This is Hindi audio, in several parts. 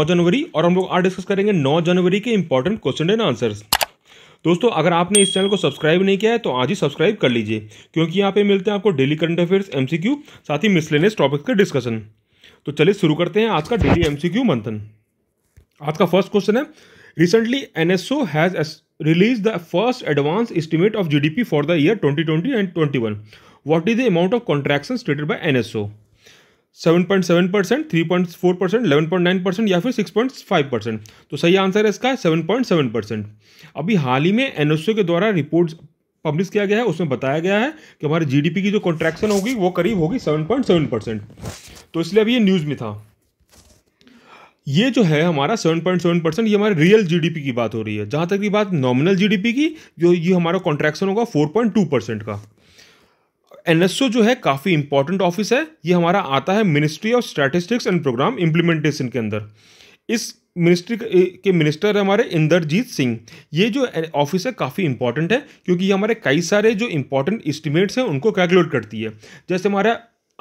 नौ जनवरी और हम लोग आज डिस्कस करेंगे नौ जनवरी के इंपॉर्टेंट क्वेश्चन एंड आंसर्स दोस्तों अगर आपने इस चैनल को सब्सक्राइब नहीं किया है तो आज ही सब्सक्राइब कर लीजिए क्योंकि यहाँ पे मिलते हैं आपको डेली करंट अफेयर्स एमसीक्यू साथ ही मिसलेनियस टॉपिक्स का डिस्कशन तो चलिए शुरू करते हैं आज का डेली एमसीक्यू मंथन आज का फर्स्ट क्वेश्चन है recently NSO has release the first advance estimate of G for the year twenty and twenty what is the amount of contraction stated by an seven point seven percent three point four percent eleven point nine percent या फिर सिक्स पॉइंट फाइव परसेंट तो सही आंसर है इसका सेवन पॉइंट सेवन परसेंट अभी हाल ही में एन के द्वारा रिपोर्ट पब्लिश किया गया है उसमें बताया गया है कि हमारे जीडीपी की जो कॉन्ट्रैक्शन होगी वो करीब होगी सेवन पॉइंट सेवन परसेंट तो इसलिए अभी ये न्यूज़ में था ये जो है हमारा सेवन पॉइंट सेवन परसेंट ये हमारे रियल जीडीपी की बात हो रही है जहां तक की बात नॉमिनल जीडीपी की जो ये हमारा कॉन्ट्रैक्शन होगा फोर पॉइंट टू परसेंट का एनएसओ जो है काफ़ी इंपॉर्टेंट ऑफिस है ये हमारा आता है ministry of statistics and programme implementation के अंदर इस मिनिस्ट्री के मिनिस्टर है हमारे इंदरजीत सिंह ये जो ऑफिस है काफ़ी इंपॉर्टेंट है क्योंकि ये हमारे कई सारे जो इंपॉर्टेंट इस्टीमेट्स हैं उनको कैलकुलेट करती है जैसे हमारा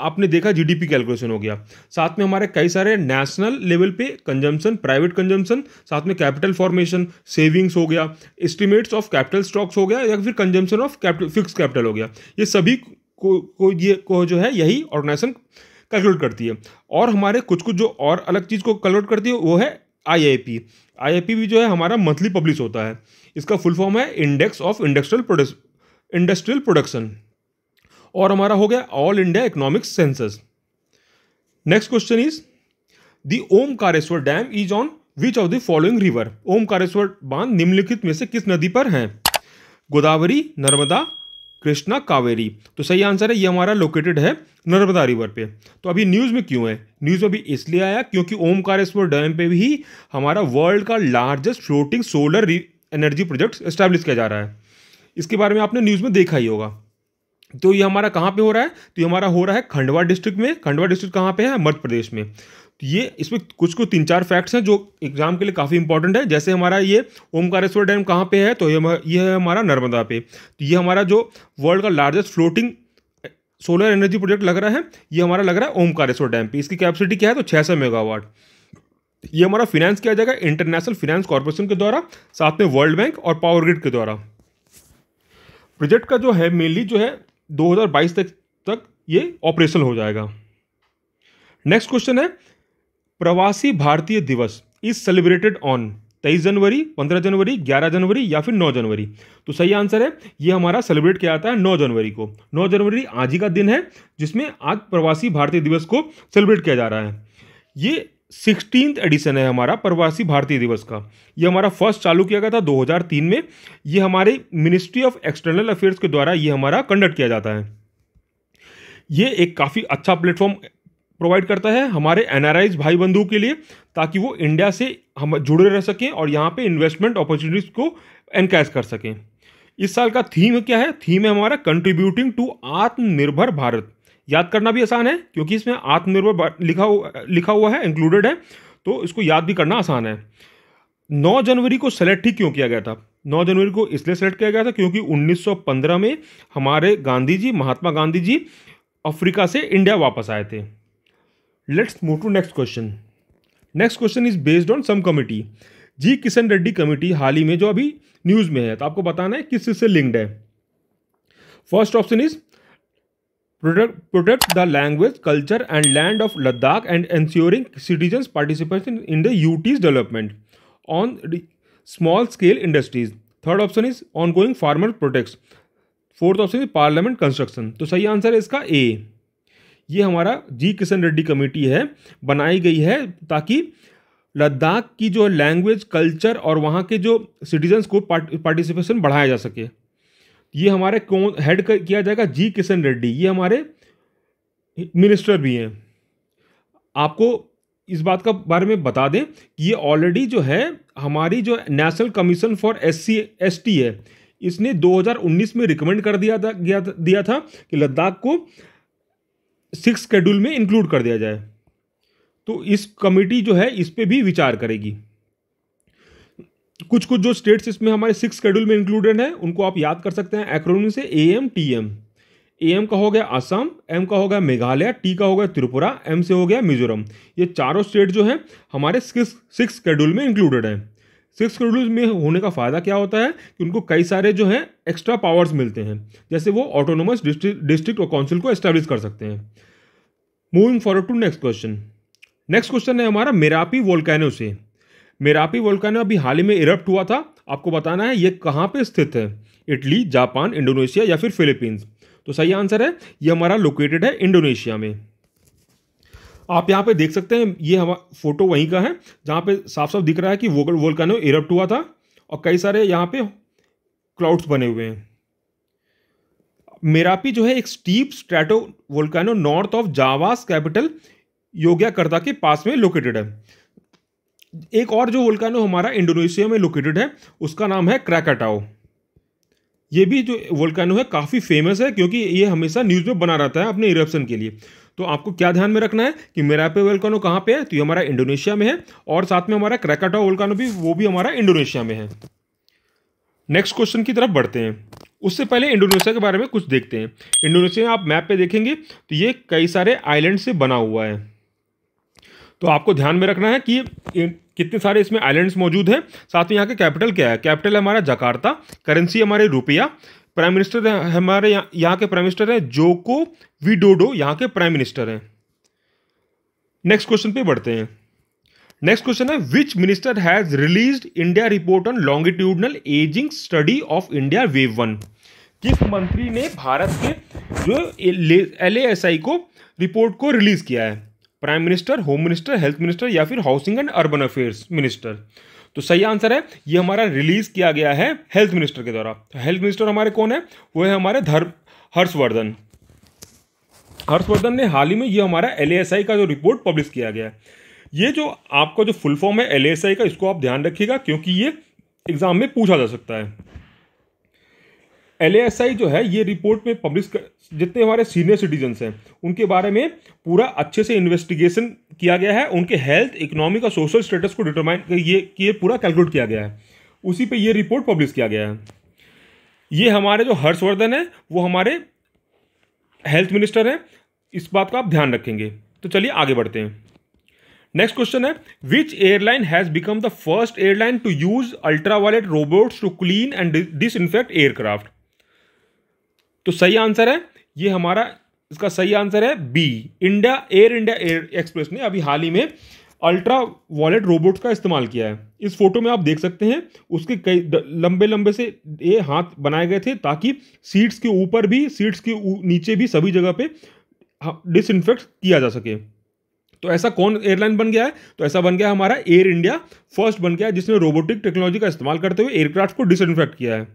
आपने देखा जीडीपी कैलकुलेशन हो गया साथ में हमारे कई सारे नेशनल लेवल पे कंजम्पशन प्राइवेट कंजम्पशन साथ में कैपिटल फॉर्मेशन सेविंग्स हो गया एस्टिमेट्स ऑफ कैपिटल स्टॉक्स हो गया या फिर consumption of capital fix capital हो गया ये सभी को को ये को जो है यही ऑर्गेनाइजेशन कैलकुलेट करती है और हमारे कुछ कुछ जो और अलग चीज़ को कैलकुलेट करती है वो है आई आई भी जो है हमारा मंथली पब्लिश होता है इसका फुल फॉर्म है index of industrial products industrial production और हमारा हो गया all India economic census next question is Om Omkareshwar dam is on which of the following river Omkareshwar बांध निम्नलिखित में से किस नदी पर है गोदावरी नर्मदा कृष्णा कावेरी तो सही आंसर है ये हमारा लोकेटेड है नर्मदा रिवर पे तो अभी न्यूज़ में क्यों है न्यूज़ में अभी इसलिए आया क्योंकि ओमकारेश्वर डैम पे भी हमारा वर्ल्ड का largest floating solar energy project establish किया जा रहा है इसके बारे में आपने न्यूज़ में देखा ही होगा तो ये हमारा कहाँ पे हो रहा है तो ये हमारा हो रहा है खंडवा डिस्ट्रिक्ट में खंडवा डिस्ट्रिक्ट कहाँ पे है मध्य प्रदेश में ये इसमें कुछ कुछ तीन चार फैक्ट्स हैं जो एग्जाम के लिए काफ़ी इंपॉर्टेंट है जैसे हमारा ये ओमकारेश्वर डैम कहाँ पे है तो ये ये है हमारा नर्मदा पे तो ये हमारा जो वर्ल्ड का largest floating solar energy project लग रहा है ये हमारा लग रहा है ओमकारेश्वर डैम पे इसकी कैपेसिटी क्या है तो छः मेगावाट ये हमारा फिनेंस किया जाएगा इंटरनेशनल फिनेंस कॉरपोरेशन के द्वारा साथ में वर्ल्ड बैंक और पावर ग्रिड के द्वारा प्रोजेक्ट का जो है मेनली जो है 2022 तक तक ये ऑपरेशन हो जाएगा नेक्स्ट क्वेश्चन है प्रवासी भारतीय दिवस इज सेलिब्रेटेड ऑन तेईस जनवरी पंद्रह जनवरी ग्यारह जनवरी या फिर नौ जनवरी तो सही आंसर है ये हमारा सेलिब्रेट किया जाता है नौ जनवरी को नौ जनवरी आज ही का दिन है जिसमें आज प्रवासी भारतीय दिवस को सेलिब्रेट किया जा रहा है ये सिक्सटीन एडिशन है हमारा प्रवासी भारतीय दिवस का ये हमारा फर्स्ट चालू किया गया था 2003 में ये हमारे मिनिस्ट्री ऑफ एक्सटर्नल अफेयर्स के द्वारा ये हमारा कंडक्ट किया जाता है ये एक काफ़ी अच्छा प्लेटफॉर्म प्रोवाइड करता है हमारे एन भाई बंधुओं के लिए ताकि वो इंडिया से हम जुड़े रह सकें और यहाँ पे इन्वेस्टमेंट अपॉर्चुनिटीज़ को एनकैश कर सकें इस साल का थीम क्या है थीम है हमारा कंट्रीब्यूटिंग टू आत्मनिर्भर भारत याद करना भी आसान है क्योंकि इसमें आत्मनिर्भर लिखा हुआ लिखा हुआ है इंक्लूडेड है तो इसको याद भी करना आसान है नौ जनवरी को सेलेक्ट ही क्यों किया गया था नौ जनवरी को इसलिए सेलेक्ट किया गया था क्योंकि 1915 में हमारे गांधी जी महात्मा गांधी जी अफ्रीका से इंडिया वापस आए थे let's move to next question next question is based on some committee G Kishan Reddy committee हाल ही में जो अभी न्यूज में है तो आपको बताना है किस चीज से लिंक्ड है first option is protect the language culture and land of Ladakh and ensuring citizen participation in the UTs development on small scale industries third option is ongoing farmer protect fourth option is parliament construction तो सही आंसर है इसका ए ये हमारा जी किशन रेड्डी कमेटी है बनाई गई है ताकि लद्दाख की जो लैंग्वेज कल्चर और वहाँ के जो सिटीजन्स को पार्टिसिपेशन बढ़ाया जा सके ये हमारे कौन हेड किया जाएगा जी किशन रेड्डी ये हमारे मिनिस्टर भी हैं आपको इस बात का बारे में बता दें कि ये ऑलरेडी जो है हमारी जो national commission for S C S T है इसने 2019 में रिकमेंड कर दिया था गया दिया था कि लद्दाख को सिक्स शेड्यूल में इंक्लूड कर दिया जाए तो इस कमेटी जो है इस पर भी विचार करेगी कुछ कुछ जो स्टेट्स इसमें हमारे सिक्स शेड्यूल में इंक्लूडेड हैं उनको आप याद कर सकते हैं एक्रोनिम से A M T M A M का हो गया असम एम का हो गया मेघालय टी का हो गया त्रिपुरा एम से हो गया मिजोरम ये चारों स्टेट जो हैं हमारे सिक्स सिक्स शेड्यूल में इंक्लूडेड हैं सिक्स शेड्यूल में होने का फ़ायदा क्या होता है कि उनको कई सारे जो हैं एक्स्ट्रा पावर्स मिलते हैं जैसे वो ऑटोनोमस डिस्ट्रिक्ट और काउंसिल को एस्टेब्लिश कर सकते हैं moving forward to next question next question है हमारा मेरापी वोल्कैनो से मेरापी वोल्कैनो अभी हाल ही में इरप्ट हुआ था आपको बताना है ये कहाँ पे स्थित है इटली जापान इंडोनेशिया या फिर फिलीपींस तो सही आंसर है ये हमारा लोकेटेड है इंडोनेशिया में आप यहाँ पे देख सकते हैं ये हम फोटो वहीं का है जहाँ पे साफ साफ दिख रहा है कि वोगल वोल्कानो इरप्ट हुआ था और कई सारे यहाँ पे क्लाउड्स बने हुए हैं मेरापी जो है एक steep stratovolcano north of Java's capital Yogyakarta के पास में लोकेटेड है एक और जो वोल्कानो हमारा इंडोनेशिया में लोकेटेड है उसका नाम है क्रैकाटाओ ये भी जो वोल्कानो है काफ़ी फेमस है क्योंकि ये हमेशा न्यूज़ में बना रहता है अपने इरप्शन के लिए तो आपको क्या ध्यान में रखना है कि मेरापे वोल्कानो कहाँ पे है तो ये हमारा इंडोनेशिया में है और साथ में हमारा क्रैकाटा वोल्कानो भी वो भी हमारा इंडोनेशिया में है नेक्स्ट क्वेश्चन की तरफ बढ़ते हैं उससे पहले इंडोनेशिया के बारे में कुछ देखते हैं इंडोनेशिया में आप मैप पे देखेंगे तो ये कई सारे आइलैंड से बना हुआ है तो आपको ध्यान में रखना है कि कितने सारे इसमें आइलैंड्स मौजूद हैं साथ में यहाँ के कैपिटल क्या है कैपिटल हमारा जकार्ता करेंसी हमारे रुपया प्राइम मिनिस्टर हैं हमारे यहाँ यहाँ के प्राइम मिनिस्टर हैं जोको विडोडो यहाँ के प्राइम मिनिस्टर हैं नेक्स्ट क्वेश्चन पे बढ़ते हैं नेक्स्ट क्वेश्चन है which minister has release India report on longitudinal ageing study of India wave one किस मंत्री ने भारत के जो एल को रिपोर्ट को रिलीज किया है prime minister home minister health minister या फिर housing and urban affairs minister तो सही आंसर है ये हमारा रिलीज किया गया है हेल्थ मिनिस्टर के द्वारा हेल्थ तो मिनिस्टर हमारे कौन है वो है हमारे धर्म हर्षवर्धन हर्षवर्धन ने हाल ही में ये हमारा एल का जो रिपोर्ट पब्लिश किया गया है ये जो आपका जो फुल फॉर्म है एल का इसको आप ध्यान रखिएगा क्योंकि ये एग्जाम में पूछा जा सकता है एल जो है ये रिपोर्ट में पब्लिश कर जितने हमारे सीनियर सिटीजन्स हैं उनके बारे में पूरा अच्छे से इन्वेस्टिगेशन किया गया है उनके हेल्थ इकोनॉमिक और सोशल स्टेटस को डिटरमाइन ये ये पूरा कैलकुलेट किया गया है उसी पे ये रिपोर्ट पब्लिश किया गया है ये हमारे जो हर्षवर्धन है वो हमारे हेल्थ मिनिस्टर हैं इस बात का आप ध्यान रखेंगे तो चलिए आगे बढ़ते हैं नेक्स्ट क्वेश्चन है which airline has become the first airline to use ultra violet robots to clean and disinfect aircraft तो सही आंसर है ये हमारा इसका सही आंसर है B India Air India Air Express ने अभी हाल ही में अल्ट्रा वॉलेट रोबोट्स का इस्तेमाल किया है इस फोटो में आप देख सकते हैं उसके कई लंबे लंबे से ये हाथ बनाए गए थे ताकि सीट्स के ऊपर भी सीट्स के नीचे भी सभी जगह पे डिसइनफेक्ट किया जा सके तो ऐसा कौन एयरलाइन बन गया है तो ऐसा बन गया हमारा एयर इंडिया फर्स्ट बन गया जिसने रोबोटिक टेक्नोलॉजी का इस्तेमाल करते हुए एयरक्राफ्ट को डिसइनफेक्ट किया है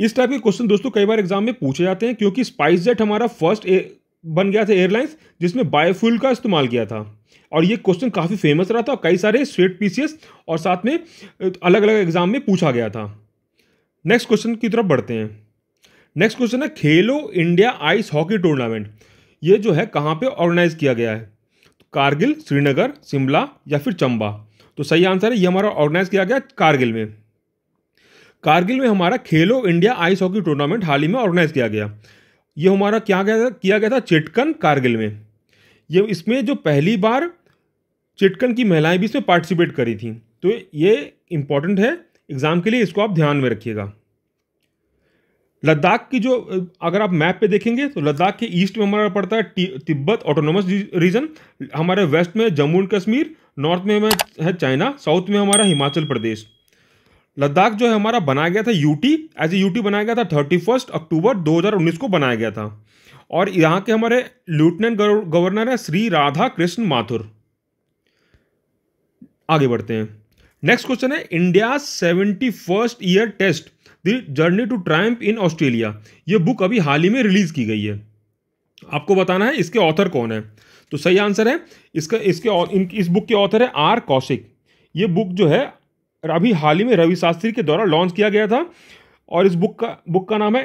इस टाइप के क्वेश्चन दोस्तों कई बार एग्जाम में पूछे जाते हैं क्योंकि स्पाइस जेट हमारा फर्स्ट बन गया था एयरलाइंस जिसमें बायोफ्यूल का इस्तेमाल किया था और ये क्वेश्चन काफ़ी फेमस रहा था और कई सारे स्वेट पीसीएस और साथ में अलग अलग एग्जाम में पूछा गया था नेक्स्ट क्वेश्चन की तरफ बढ़ते हैं नेक्स्ट क्वेश्चन है खेलो इंडिया आइस हॉकी टूर्नामेंट ये जो है कहाँ पे ऑर्गेनाइज किया गया है कारगिल श्रीनगर शिमला या फिर चंबा तो सही आंसर है ये हमारा ऑर्गेनाइज किया गया कारगिल में कारगिल में हमारा Khelo India ice hockey tournament हाल ही में ऑर्गेनाइज किया गया ये हमारा क्या गया था किया गया था चिटकन कारगिल में ये इसमें जो पहली बार चिटकन की महिलाएं भी इसमें पार्टिसिपेट करी थी तो ये इम्पॉर्टेंट है एग्ज़ाम के लिए इसको आप ध्यान में रखिएगा लद्दाख की जो अगर आप मैप पे देखेंगे तो लद्दाख के ईस्ट में हमारा पड़ता है तिब्बत ऑटोनोमस रीजन हमारे वेस्ट में जम्मू एंड कश्मीर नॉर्थ में है चाइना साउथ में हमारा हिमाचल प्रदेश लद्दाख जो है हमारा बनाया गया था यूटी एज ए यूटी बनाया गया था थर्टी फर्स्ट अक्टूबर 2019 को बनाया गया था और यहाँ के हमारे लेफ्टिनेंट गवर्नर हैं श्री राधा कृष्ण माथुर आगे बढ़ते हैं नेक्स्ट क्वेश्चन है India seventy first year test the journey to triumph in Australia ये बुक अभी हाल ही में रिलीज की गई है आपको बताना है इसके ऑथर कौन है तो सही आंसर है इसका इसके इस बुक के ऑथर है आर कौशिक ये बुक जो है और अभी हाल ही में रवि शास्त्री के द्वारा लॉन्च किया गया था और इस बुक का बुक का नाम है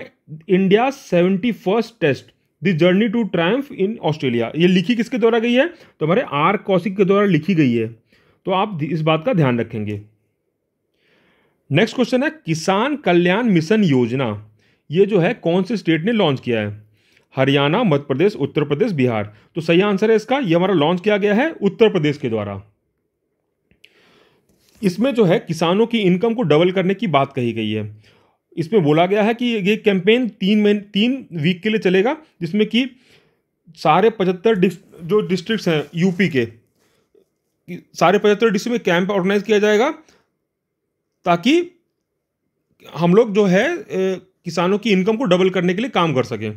India seventy first test the journey to triumph in Australia ये लिखी किसके द्वारा गई है तो हमारे आर कौशिक के द्वारा लिखी गई है तो आप इस बात का ध्यान रखेंगे नेक्स्ट क्वेश्चन है किसान कल्याण मिशन योजना ये जो है कौन से स्टेट ने लॉन्च किया है हरियाणा मध्य प्रदेश उत्तर प्रदेश बिहार तो सही आंसर है इसका ये हमारा लॉन्च किया गया है उत्तर प्रदेश के द्वारा इसमें जो है किसानों की इनकम को डबल करने की बात कही गई है इसमें बोला गया है कि ये कैंपेन तीन महीने तीन वीक के लिए चलेगा जिसमें कि सारे पचहत्तर जो डिस्ट्रिक्ट्स हैं यूपी के सारे पचहत्तर डिस्ट्रिक्ट में कैंप ऑर्गेनाइज किया जाएगा ताकि हम लोग जो है ए, किसानों की इनकम को डबल करने के लिए काम कर सकें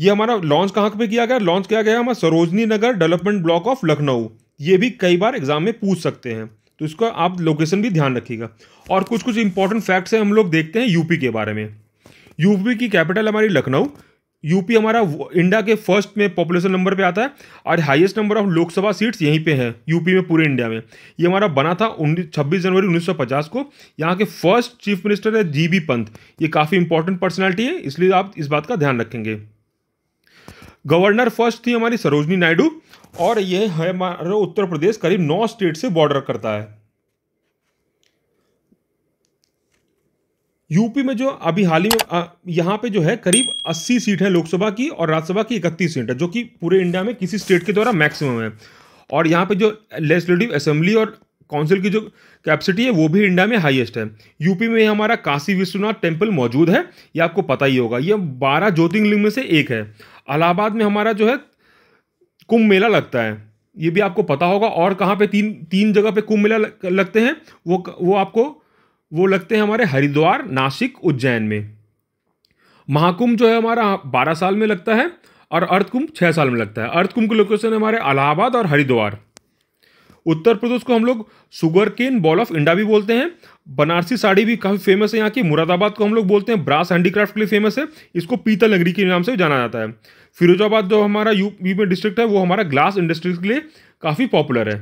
ये हमारा लॉन्च कहाँ पे किया गया लॉन्च किया गया हमारा Sarojini Nagar development block of Lucknow ये भी कई बार एग्जाम में पूछ सकते हैं तो इसका आप लोकेशन भी ध्यान रखिएगा और कुछ कुछ इंपॉर्टेंट फैक्ट्स हैं हम लोग देखते हैं यूपी के बारे में यूपी की कैपिटल हमारी लखनऊ यूपी हमारा इंडिया के फर्स्ट में पॉपुलेशन नंबर पे आता है और highest number of Lok Sabha seats यहीं पे हैं यूपी में पूरे इंडिया में ये हमारा बना था उन्नीस छब्बीस जनवरी 1950 को यहाँ के फर्स्ट चीफ मिनिस्टर है जी बी पंत ये काफ़ी इंपॉर्टेंट पर्सनैलिटी है इसलिए आप इस बात का ध्यान रखेंगे गवर्नर फर्स्ट थी हमारी सरोजनी नायडू और ये हमारे उत्तर प्रदेश करीब नौ स्टेट से बॉर्डर करता है यूपी में जो अभी हाल ही में यहाँ पे जो है करीब 80 सीट है लोकसभा की और राज्यसभा की 31 सीट है जो कि पूरे इंडिया में किसी स्टेट के द्वारा मैक्सिमम है और यहाँ पे जो लेजिस्लेटिव असेंबली और काउंसिल की जो कैपेसिटी है वो भी इंडिया में हाईएस्ट है यूपी में हमारा काशी विश्वनाथ टेम्पल मौजूद है ये आपको पता ही होगा ये बारह ज्योतिर्लिंग में से एक है अलाहाबाद में हमारा जो है कुंभ मेला लगता है ये भी आपको पता होगा और कहाँ पे तीन तीन जगह पे कुंभ मेला लगते हैं वो वो आपको वो लगते हैं हमारे हरिद्वार नासिक उज्जैन में महाकुंभ जो है हमारा बारह साल में लगता है और अर्थकुंभ छः साल में लगता है अर्थकुंभ की लोकेशन है हमारे अलाहाबाद और हरिद्वार उत्तर प्रदेश को हम लोग sugar cane bowl of India भी बोलते हैं बनारसी साड़ी भी काफ़ी फेमस है यहाँ की मुरादाबाद को हम लोग बोलते हैं ब्रास हैंडीक्राफ्ट के लिए फेमस है इसको पीतल नगरी के नाम से जाना जाता है फिरोजाबाद जो हमारा यू में डिस्ट्रिक्ट है वो हमारा ग्लास इंडस्ट्रीज के लिए काफ़ी पॉपुलर है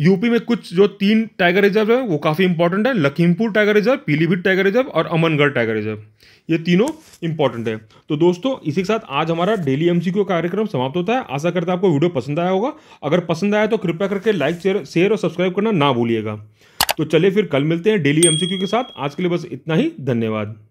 यूपी में कुछ जो तीन टाइगर रिजर्व है वो काफ़ी इंपॉर्टेंट है Lakhimpur tiger reserve Pilibhit tiger reserve और अमनगढ़ टाइगर रिजर्व ये तीनों इंपॉर्टेंट है तो दोस्तों इसी के साथ आज हमारा डेली का कार्यक्रम समाप्त होता है आशा करता है आपको वीडियो पसंद आया होगा अगर पसंद आया तो कृपया करके लाइक शेयर शेयर और सब्सक्राइब करना ना भूलिएगा तो चलिए फिर कल मिलते हैं डेली एम के साथ आज के लिए बस इतना ही धन्यवाद